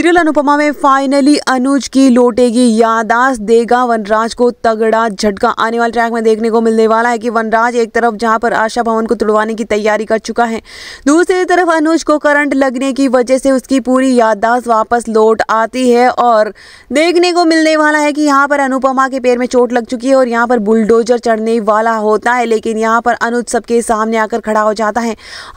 serial Anupama में finally अनुज की लौटेगी यादाश्त देगा वनराज को तगड़ा झटका आने वाले ट्रैक में देखने को मिलने वाला है कि वनराज एक तरफ जहां पर आशा भवन को तुड़वाने की तैयारी कर चुका है दूसरी तरफ अनुज को करंट लगने की वजह से उसकी पूरी यादाश्त वापस लौट आती है और देखने को मिलने वाला है कि यहाँ पर अनुपमा के पैर में चोट लग चुकी है और यहाँ पर बुलडोजर चढ़ने वाला होता है लेकिन यहाँ पर अनुज सबके सामने आकर खड़ा हो जाता है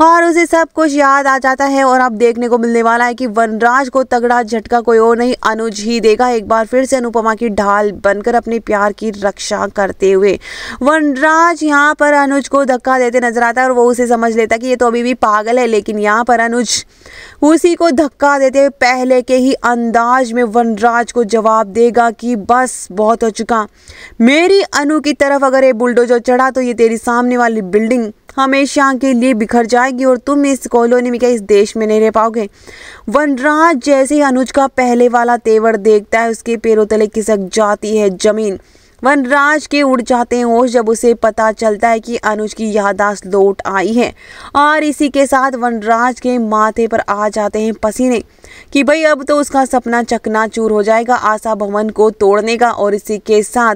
और उसे सब कुछ याद आ जाता है और अब देखने को मिलने वाला है कि वनराज को तगड़ा बड़ा झटका कोई और नहीं अनुज ही देगा एक बार फिर से अनुपमा की ढाल बनकर अपने प्यार की रक्षा करते हुए वनराज यहाँ पर अनुज को धक्का देते नजर आता है और वो उसे समझ लेता कि ये तो अभी भी पागल है लेकिन यहाँ पर अनुज उसी को धक्का देते हुए पहले के ही अंदाज में वनराज को जवाब देगा कि बस बहुत हो चुका मेरी अनु की तरफ अगर ये बुलडोजर चढ़ा तो ये तेरी सामने वाली बिल्डिंग हमेशा के लिए बिखर जाएगी और तुम इस कॉलोनी में क्या इस देश में नहीं रह पाओगे वनराज जैसे ही अनुज का पहले वाला तेवर देखता है उसके पैरों तले खिसक जाती है जमीन वनराज के उड़ जाते हैं होश जब उसे पता चलता है कि अनुज की यादाश्त लौट आई है और इसी के साथ वनराज के माथे पर आ जाते हैं पसीने कि भाई अब तो उसका सपना चकनाचूर हो जाएगा आशा भवन को तोड़ने का और इसी के साथ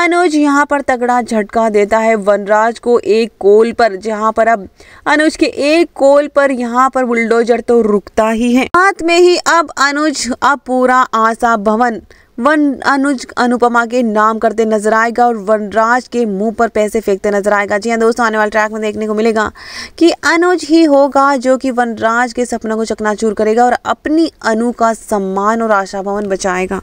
अनुज यहाँ पर तगड़ा झटका देता है वनराज को एक कोल पर जहाँ पर अब अनुज के एक कोल पर यहाँ पर बुलडोजर तो रुकता ही है साथ में ही अब अनुज अब पूरा आशा भवन वन अनुज अनुपमा के नाम करते नजर आएगा और वनराज के मुंह पर पैसे फेंकते नजर आएगा जी हाँ दोस्तों आने वाले ट्रैक में देखने को मिलेगा कि अनुज ही होगा जो कि वनराज के सपनों को चकनाचूर करेगा और अपनी अनु का सम्मान और आशा भवन बचाएगा